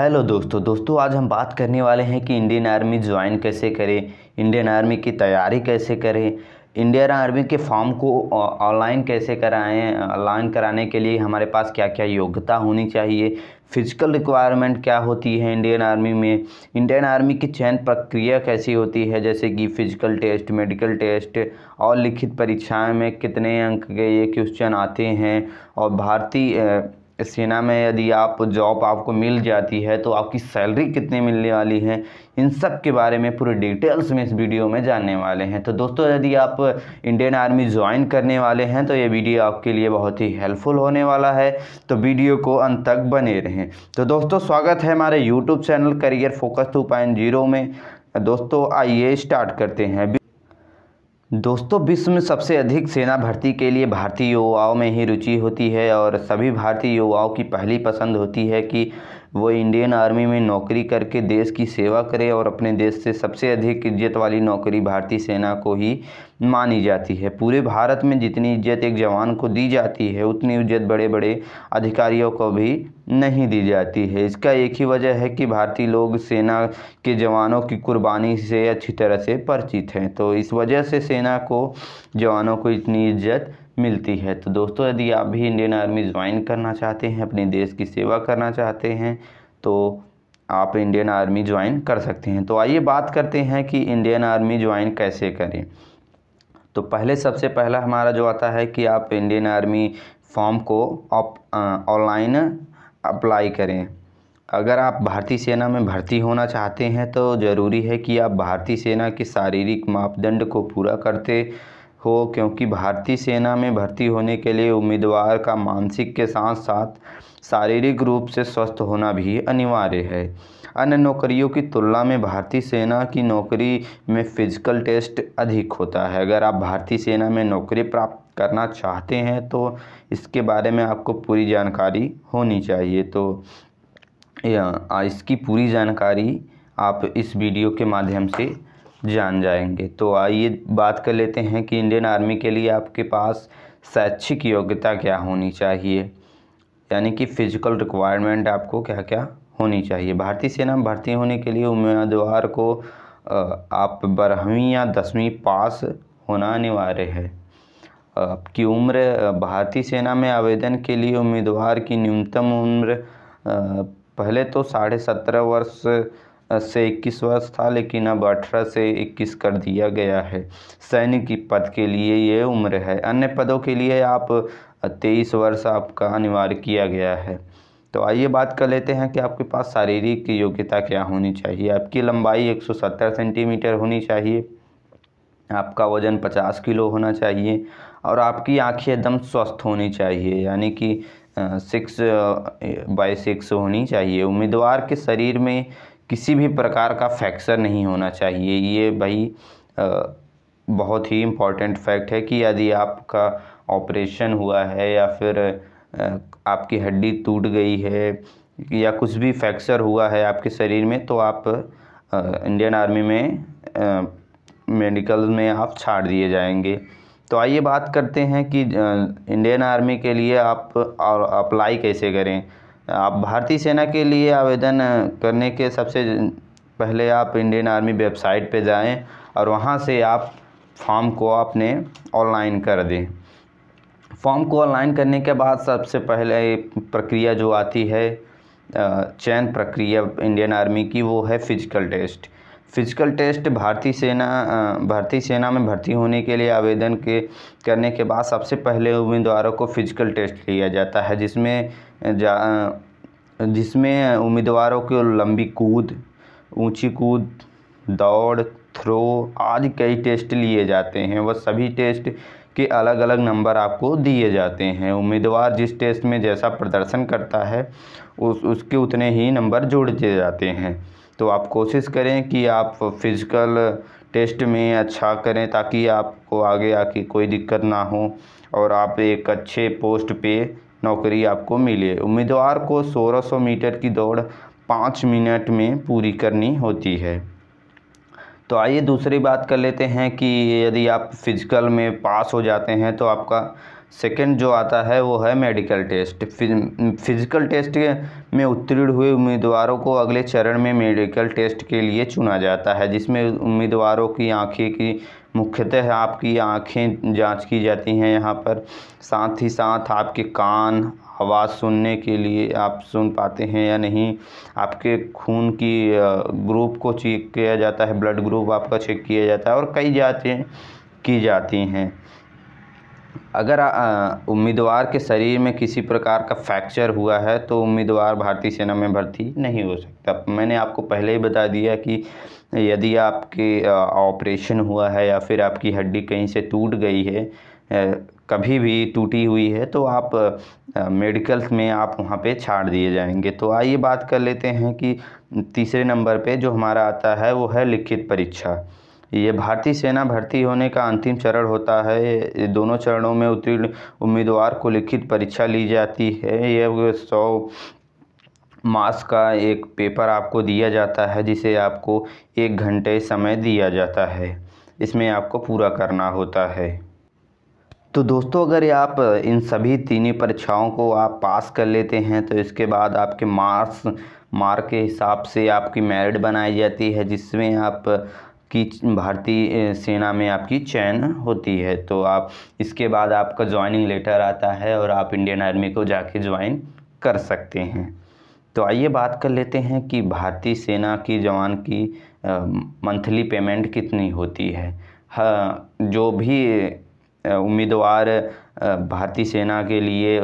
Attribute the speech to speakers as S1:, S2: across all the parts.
S1: hello दोस्तों दोस्तों आज हम बात करने वाले हैं कि इंडियन आर्मी ज्वाइन कैसे करें इंडियन आर्मी की तैयारी कैसे करें इंडियन आर्मी के फॉर्म को ऑनलाइन कैसे कराएं ऑनलाइन कराने के लिए हमारे पास क्या क्या योग्यता होनी चाहिए फिजिकल रिक्वायरमेंट क्या होती है इंडियन आर्मी में इंडियन आर्मी की चयन प्रक्रिया कैसी होती है जैसे कि फिजिकल टेस्ट मेडिकल टेस्ट और लिखित परीक्षाएं में कितने अंक के ये क्वेश्चन आते हैं और भारतीय सेना में यदि आप जॉब आपको मिल जाती है तो आपकी सैलरी कितनी मिलने वाली है इन सब के बारे में पूरे डिटेल्स में इस वीडियो में जानने वाले हैं तो दोस्तों यदि आप इंडियन आर्मी ज्वाइन करने वाले हैं तो ये वीडियो आपके लिए बहुत ही हेल्पफुल होने वाला है तो वीडियो को अंत तक बने रहें तो दोस्तों स्वागत है हमारे YouTube channel career focus two में दोस्तों आइए स्टार्ट करते हैं दोस्तों विश्व में सबसे अधिक सेना भर्ती के लिए भारतीय युवाओं में ही रुचि होती है और सभी भारतीय युवाओं की पहली पसंद होती है कि वो इंडियन आर्मी में नौकरी करके देश की सेवा करे और अपने देश से सबसे अधिक इज्जत वाली नौकरी भारतीय सेना को ही मानी जाती है पूरे भारत में जितनी इज्जत एक जवान को दी जाती है उतनी इज्जत बड़े बड़े अधिकारियों को भी नहीं दी जाती है इसका एक ही वजह है कि भारतीय लोग सेना के जवानों की कुर्बानी से अच्छी तरह से परिचित हैं तो इस वजह से सेना को जवानों को इतनी इज्जत मिलती है तो दोस्तों यदि आप भी इंडियन आर्मी ज्वाइन करना चाहते हैं अपने देश की सेवा करना चाहते हैं तो आप इंडियन आर्मी ज्वाइन कर सकते हैं तो आइए बात करते हैं कि इंडियन आर्मी ज्वाइन कैसे करें तो पहले सबसे पहला हमारा जो आता है कि आप इंडियन आर्मी फॉर्म को ऑनलाइन अप्लाई करें अगर आप भारतीय सेना में भर्ती होना चाहते हैं तो ज़रूरी है कि आप भारतीय सेना के शारीरिक मापदंड को पूरा करते हो क्योंकि भारतीय सेना में भर्ती होने के लिए उम्मीदवार का मानसिक के साथ साथ शारीरिक रूप से स्वस्थ होना भी अनिवार्य है अन्य नौकरियों की तुलना में भारतीय सेना की नौकरी में फिजिकल टेस्ट अधिक होता है अगर आप भारतीय सेना में नौकरी प्राप्त करना चाहते हैं तो इसके बारे में आपको पूरी जानकारी होनी चाहिए तो इसकी पूरी जानकारी आप इस वीडियो के माध्यम से जान जाएंगे तो आइए बात कर लेते हैं कि इंडियन आर्मी के लिए आपके पास शैक्षिक योग्यता क्या होनी चाहिए यानी कि फ़िज़िकल रिक्वायरमेंट आपको क्या क्या होनी चाहिए भारतीय सेना में भर्ती होने के लिए उम्मीदवार को आप बारहवीं या दसवीं पास होना अनिवार्य है आपकी उम्र भारतीय सेना में आवेदन के लिए उम्मीदवार की न्यूनतम उम्र पहले तो साढ़े सत्रह वर्ष से इक्कीस वर्ष था लेकिन अब अठारह से इक्कीस कर दिया गया है सैनिक की पद के लिए ये उम्र है अन्य पदों के लिए आप तेईस वर्ष आपका अनिवार्य किया गया है तो आइए बात कर लेते हैं कि आपके पास शारीरिक योग्यता क्या होनी चाहिए आपकी लंबाई 170 सेंटीमीटर होनी चाहिए आपका वज़न 50 किलो होना चाहिए और आपकी आँखें एकदम स्वस्थ होनी चाहिए यानी कि सिक्स बाई सिक्स होनी चाहिए उम्मीदवार के शरीर में किसी भी प्रकार का फ्रैक्चर नहीं होना चाहिए ये भाई बहुत ही इम्पॉर्टेंट फैक्ट है कि यदि आपका ऑपरेशन हुआ है या फिर आपकी हड्डी टूट गई है या कुछ भी फ्रैक्चर हुआ है आपके शरीर में तो आप इंडियन आर्मी में मेडिकल में आप छाड़ दिए जाएंगे तो आइए बात करते हैं कि इंडियन आर्मी के लिए आप अप्लाई कैसे करें आप भारतीय सेना के लिए आवेदन करने के सबसे पहले आप इंडियन आर्मी वेबसाइट पे जाएं और वहाँ से आप फॉर्म को आपने ऑनलाइन कर दें फॉर्म को ऑनलाइन करने के बाद सबसे पहले प्रक्रिया जो आती है चयन प्रक्रिया इंडियन आर्मी की वो है फिजिकल टेस्ट फिजिकल टेस्ट भारतीय सेना भारतीय सेना में भर्ती होने के लिए आवेदन के करने के बाद सबसे पहले उम्मीदवारों को फिजिकल टेस्ट लिया जाता है जिसमें जा जिसमें उम्मीदवारों को लंबी कूद ऊंची कूद दौड़ थ्रो आदि कई टेस्ट लिए जाते हैं वह सभी टेस्ट के अलग अलग नंबर आपको दिए जाते हैं उम्मीदवार जिस टेस्ट में जैसा प्रदर्शन करता है उस उसके उतने ही नंबर जोड़ दिए जाते हैं तो आप कोशिश करें कि आप फिज़िकल टेस्ट में अच्छा करें ताकि आपको आगे आके कोई दिक्कत ना हो और आप एक अच्छे पोस्ट पे नौकरी आपको मिले उम्मीदवार को 1600 मीटर की दौड़ पाँच मिनट में पूरी करनी होती है तो आइए दूसरी बात कर लेते हैं कि यदि आप फिज़िकल में पास हो जाते हैं तो आपका सेकेंड जो आता है वो है मेडिकल टेस्ट फिजिकल टेस्ट में उत्तीर्ण हुए उम्मीदवारों को अगले चरण में मेडिकल टेस्ट के लिए चुना जाता है जिसमें उम्मीदवारों की आँखें की मुख्यतः आपकी आँखें जांच की जाती हैं यहाँ पर साथ ही साथ आपके कान आवाज़ सुनने के लिए आप सुन पाते हैं या नहीं आपके खून की ग्रुप को चेक किया जाता है ब्लड ग्रुप आपका चेक किया जाता है और कई जाँचें की जाती हैं अगर उम्मीदवार के शरीर में किसी प्रकार का फ्रैक्चर हुआ है तो उम्मीदवार भारतीय सेना में भर्ती नहीं हो सकता मैंने आपको पहले ही बता दिया कि यदि आपके ऑपरेशन हुआ है या फिर आपकी हड्डी कहीं से टूट गई है कभी भी टूटी हुई है तो आप मेडिकल में आप वहाँ पे छाड़ दिए जाएंगे तो आइए बात कर लेते हैं कि तीसरे नंबर पे जो हमारा आता है वो है लिखित परीक्षा ये भारतीय सेना भर्ती होने का अंतिम चरण होता है दोनों चरणों में उत्तीर्ण उम्मीदवार को लिखित परीक्षा ली जाती है यह सौ मास का एक पेपर आपको दिया जाता है जिसे आपको एक घंटे समय दिया जाता है इसमें आपको पूरा करना होता है तो दोस्तों अगर आप इन सभी तीनों परीक्षाओं को आप पास कर लेते हैं तो इसके बाद आपके मार्क्स मार्क के हिसाब से आपकी मेरिट बनाई जाती है जिसमें आप की भारतीय सेना में आपकी चयन होती है तो आप इसके बाद आपका ज्वाइनिंग लेटर आता है और आप इंडियन आर्मी को जाके ज्वाइन कर सकते हैं तो आइए बात कर लेते हैं कि भारतीय सेना की जवान की मंथली पेमेंट कितनी होती है हाँ जो भी उम्मीदवार भारतीय सेना के लिए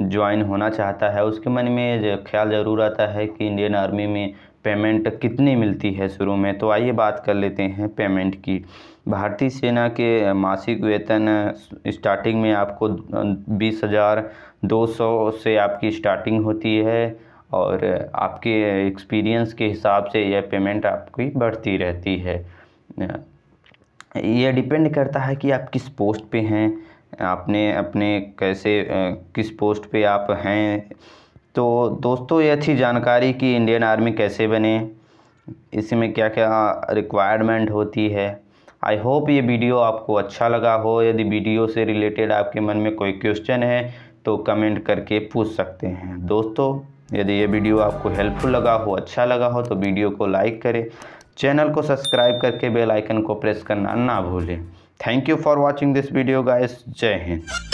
S1: ज्वाइन होना चाहता है उसके मन में ख्याल ज़रूर आता है कि इंडियन आर्मी में पेमेंट कितनी मिलती है शुरू में तो आइए बात कर लेते हैं पेमेंट की भारतीय सेना के मासिक वेतन स्टार्टिंग में आपको बीस हज़ार दो सौ से आपकी स्टार्टिंग होती है और आपके एक्सपीरियंस के हिसाब से यह पेमेंट आपकी बढ़ती रहती है यह डिपेंड करता है कि आप किस पोस्ट पे हैं आपने अपने कैसे किस पोस्ट पे आप हैं तो दोस्तों ये थी जानकारी कि इंडियन आर्मी कैसे बने इसमें क्या क्या रिक्वायरमेंट होती है आई होप ये वीडियो आपको अच्छा लगा हो यदि वीडियो से रिलेटेड आपके मन में कोई क्वेश्चन है तो कमेंट करके पूछ सकते हैं दोस्तों यदि ये वीडियो आपको हेल्पफुल लगा हो अच्छा लगा हो तो वीडियो को लाइक करें चैनल को सब्सक्राइब करके बेल आइकन को प्रेस करना ना भूलें thank you for watching this video guys Jai Hind